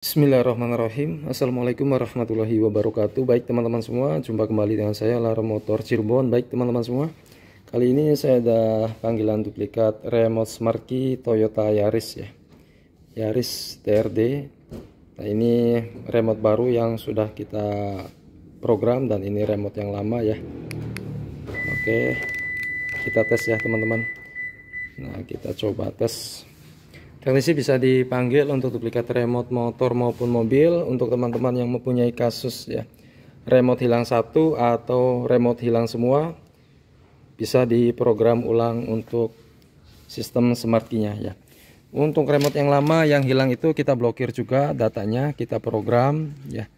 Bismillahirrahmanirrahim Assalamualaikum warahmatullahi wabarakatuh Baik teman-teman semua Jumpa kembali dengan saya Lara Motor Cirebon Baik teman-teman semua Kali ini saya ada panggilan duplikat remote smart key Toyota Yaris ya Yaris TRD Nah ini remote baru yang sudah kita program Dan ini remote yang lama ya Oke Kita tes ya teman-teman Nah kita coba tes Teknisi bisa dipanggil untuk duplikat remote motor maupun mobil untuk teman-teman yang mempunyai kasus ya remote hilang satu atau remote hilang semua bisa diprogram ulang untuk sistem key-nya ya. Untuk remote yang lama yang hilang itu kita blokir juga datanya kita program ya.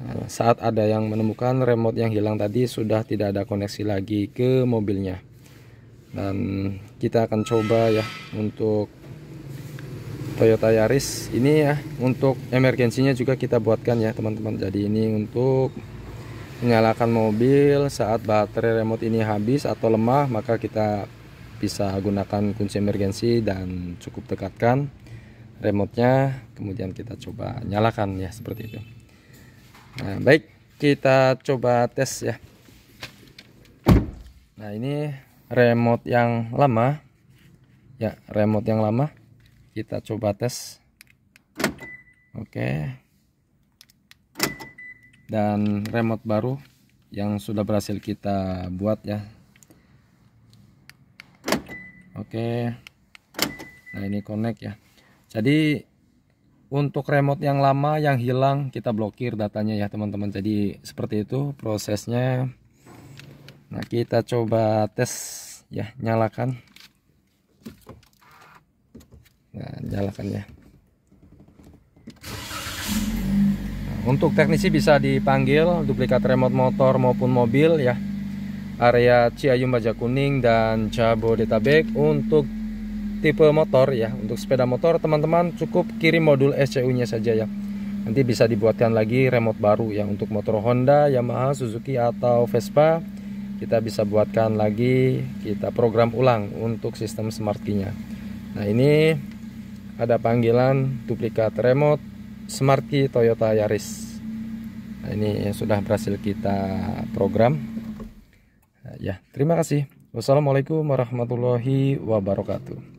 Nah, saat ada yang menemukan remote yang hilang tadi sudah tidak ada koneksi lagi ke mobilnya. Dan kita akan coba ya untuk Toyota Yaris ini ya untuk emergensinya juga kita buatkan ya teman-teman jadi ini untuk menyalakan mobil saat baterai remote ini habis atau lemah maka kita bisa gunakan kunci emergensi dan cukup dekatkan remotenya kemudian kita coba nyalakan ya seperti itu nah baik kita coba tes ya nah ini remote yang lama ya remote yang lama kita coba tes oke dan remote baru yang sudah berhasil kita buat ya oke nah ini connect ya jadi untuk remote yang lama yang hilang kita blokir datanya ya teman-teman jadi seperti itu prosesnya nah kita coba tes ya nyalakan nyalakannya untuk teknisi bisa dipanggil duplikat remote motor maupun mobil ya area Baja Kuning dan Jabodetabek untuk tipe motor ya untuk sepeda motor teman-teman cukup kirim modul SCU nya saja ya nanti bisa dibuatkan lagi remote baru ya untuk motor Honda, Yamaha, Suzuki atau Vespa kita bisa buatkan lagi kita program ulang untuk sistem smart key nya nah ini ada panggilan duplikat remote Smart Key Toyota Yaris. Nah, ini sudah berhasil kita program. Nah, ya, terima kasih. Wassalamualaikum warahmatullahi wabarakatuh.